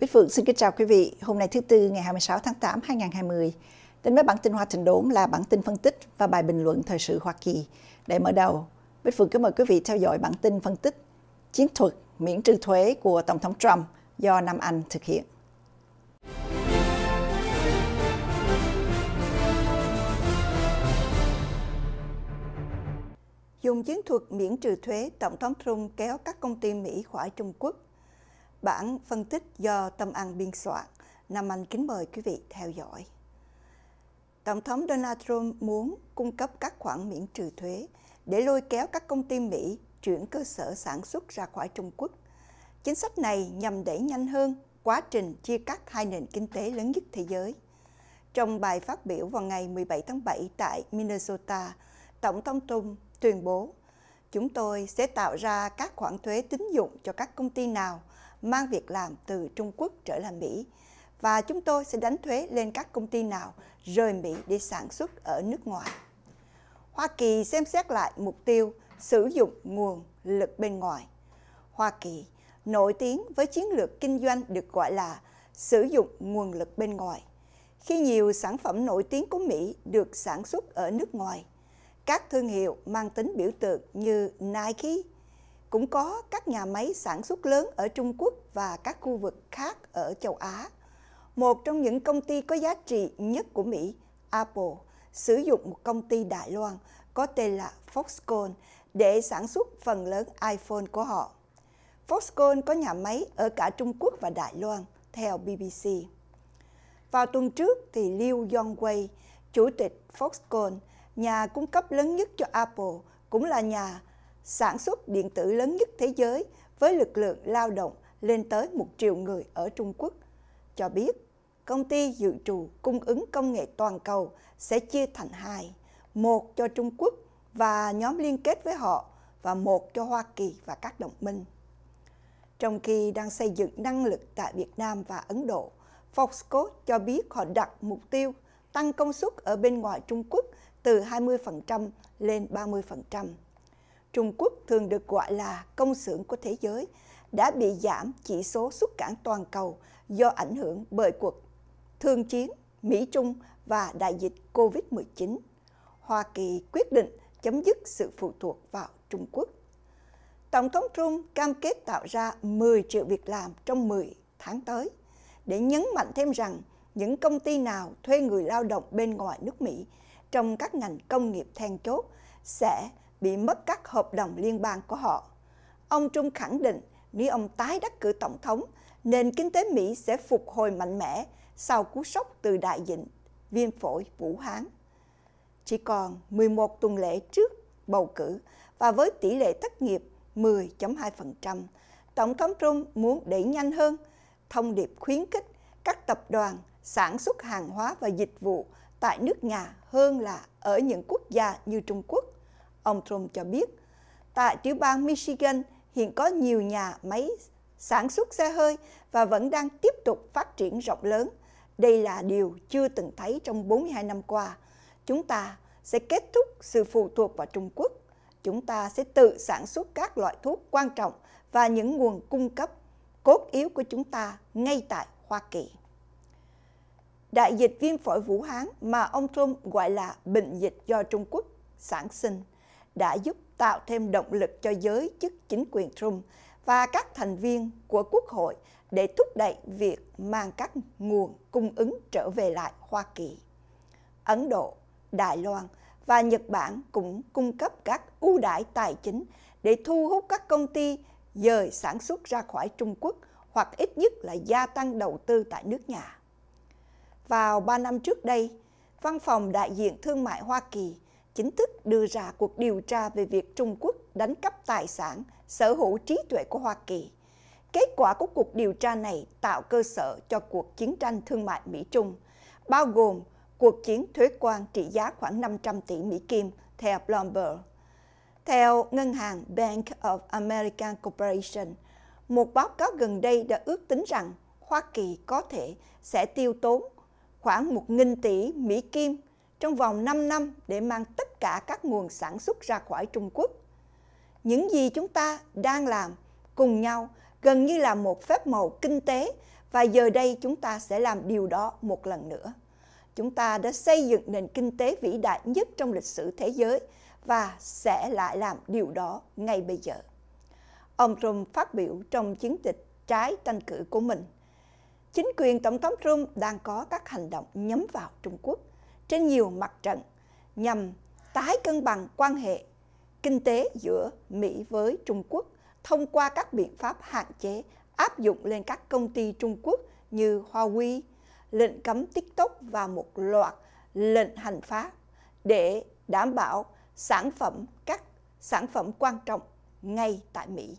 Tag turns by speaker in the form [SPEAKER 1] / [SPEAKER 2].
[SPEAKER 1] Bích Phượng xin kính chào quý vị. Hôm nay thứ Tư ngày 26 tháng 8 2020. Đến với bản tin Hoa Trình Đốn là bản tin phân tích và bài bình luận thời sự Hoa Kỳ. Để mở đầu, Bích Phượng kính mời quý vị theo dõi bản tin phân tích Chiến thuật miễn trừ thuế của Tổng thống Trump do Nam Anh thực hiện. Dùng chiến thuật miễn trừ thuế, Tổng thống Trump kéo các công ty Mỹ khỏi Trung Quốc Bản phân tích do Tâm An biên soạn. Nam Anh kính mời quý vị theo dõi. Tổng thống Donald Trump muốn cung cấp các khoản miễn trừ thuế để lôi kéo các công ty Mỹ chuyển cơ sở sản xuất ra khỏi Trung Quốc. Chính sách này nhằm đẩy nhanh hơn quá trình chia cắt hai nền kinh tế lớn nhất thế giới. Trong bài phát biểu vào ngày 17 tháng 7 tại Minnesota, Tổng thống Trump tuyên bố, chúng tôi sẽ tạo ra các khoản thuế tín dụng cho các công ty nào – mang việc làm từ Trung Quốc trở lại Mỹ và chúng tôi sẽ đánh thuế lên các công ty nào rời Mỹ để sản xuất ở nước ngoài. Hoa Kỳ xem xét lại mục tiêu sử dụng nguồn lực bên ngoài. Hoa Kỳ nổi tiếng với chiến lược kinh doanh được gọi là sử dụng nguồn lực bên ngoài. Khi nhiều sản phẩm nổi tiếng của Mỹ được sản xuất ở nước ngoài, các thương hiệu mang tính biểu tượng như Nike, cũng có các nhà máy sản xuất lớn ở Trung Quốc và các khu vực khác ở châu Á. Một trong những công ty có giá trị nhất của Mỹ, Apple, sử dụng một công ty Đài Loan có tên là Foxconn để sản xuất phần lớn iPhone của họ. Foxconn có nhà máy ở cả Trung Quốc và Đài Loan, theo BBC. Vào tuần trước thì Liu Yongwei, chủ tịch Foxconn, nhà cung cấp lớn nhất cho Apple, cũng là nhà sản xuất điện tử lớn nhất thế giới với lực lượng lao động lên tới một triệu người ở Trung Quốc, cho biết công ty dự trù cung ứng công nghệ toàn cầu sẽ chia thành hai, một cho Trung Quốc và nhóm liên kết với họ và một cho Hoa Kỳ và các đồng minh. Trong khi đang xây dựng năng lực tại Việt Nam và Ấn Độ, Foxconn cho biết họ đặt mục tiêu tăng công suất ở bên ngoài Trung Quốc từ 20% lên 30%. Trung Quốc thường được gọi là công xưởng của thế giới, đã bị giảm chỉ số xuất cảng toàn cầu do ảnh hưởng bởi cuộc thương chiến Mỹ-Trung và đại dịch COVID-19. Hoa Kỳ quyết định chấm dứt sự phụ thuộc vào Trung Quốc. Tổng thống Trump cam kết tạo ra 10 triệu việc làm trong 10 tháng tới, để nhấn mạnh thêm rằng những công ty nào thuê người lao động bên ngoài nước Mỹ trong các ngành công nghiệp then chốt sẽ bị mất các hợp đồng liên bang của họ. Ông Trung khẳng định nếu ông tái đắc cử tổng thống, nền kinh tế Mỹ sẽ phục hồi mạnh mẽ sau cú sốc từ đại dịch viêm phổi Vũ Hán. Chỉ còn 11 tuần lễ trước bầu cử và với tỷ lệ thất nghiệp 10.2%, Tổng thống Trump muốn đẩy nhanh hơn thông điệp khuyến khích các tập đoàn sản xuất hàng hóa và dịch vụ tại nước nhà hơn là ở những quốc gia như Trung Quốc ông Trump cho biết. Tại tiểu bang Michigan, hiện có nhiều nhà máy sản xuất xe hơi và vẫn đang tiếp tục phát triển rộng lớn. Đây là điều chưa từng thấy trong 42 năm qua. Chúng ta sẽ kết thúc sự phụ thuộc vào Trung Quốc. Chúng ta sẽ tự sản xuất các loại thuốc quan trọng và những nguồn cung cấp cốt yếu của chúng ta ngay tại Hoa Kỳ. Đại dịch viêm phổi Vũ Hán mà ông Trump gọi là bệnh dịch do Trung Quốc sản sinh – đã giúp tạo thêm động lực cho giới chức chính quyền Trump và các thành viên của Quốc hội để thúc đẩy việc mang các nguồn cung ứng trở về lại Hoa Kỳ. Ấn Độ, Đài Loan và Nhật Bản cũng cung cấp các ưu đãi tài chính để thu hút các công ty dời sản xuất ra khỏi Trung Quốc hoặc ít nhất là gia tăng đầu tư tại nước nhà. Vào 3 năm trước đây, Văn phòng đại diện thương mại Hoa Kỳ chính thức đưa ra cuộc điều tra về việc Trung Quốc đánh cắp tài sản, sở hữu trí tuệ của Hoa Kỳ. Kết quả của cuộc điều tra này tạo cơ sở cho cuộc chiến tranh thương mại Mỹ-Trung, bao gồm cuộc chiến thuế quan trị giá khoảng 500 tỷ Mỹ Kim theo Bloomberg. Theo ngân hàng Bank of American Corporation, một báo cáo gần đây đã ước tính rằng Hoa Kỳ có thể sẽ tiêu tốn khoảng 1.000 tỷ Mỹ Kim trong vòng 5 năm để mang tất cả các nguồn sản xuất ra khỏi Trung Quốc. Những gì chúng ta đang làm cùng nhau gần như là một phép màu kinh tế và giờ đây chúng ta sẽ làm điều đó một lần nữa. Chúng ta đã xây dựng nền kinh tế vĩ đại nhất trong lịch sử thế giới và sẽ lại làm điều đó ngay bây giờ. Ông Trump phát biểu trong chiến dịch trái tranh cử của mình. Chính quyền Tổng thống Trump đang có các hành động nhắm vào Trung Quốc trên nhiều mặt trận nhằm tái cân bằng quan hệ kinh tế giữa Mỹ với Trung Quốc thông qua các biện pháp hạn chế áp dụng lên các công ty Trung Quốc như Huawei, lệnh cấm TikTok và một loạt lệnh hành pháp để đảm bảo sản phẩm các sản phẩm quan trọng ngay tại Mỹ.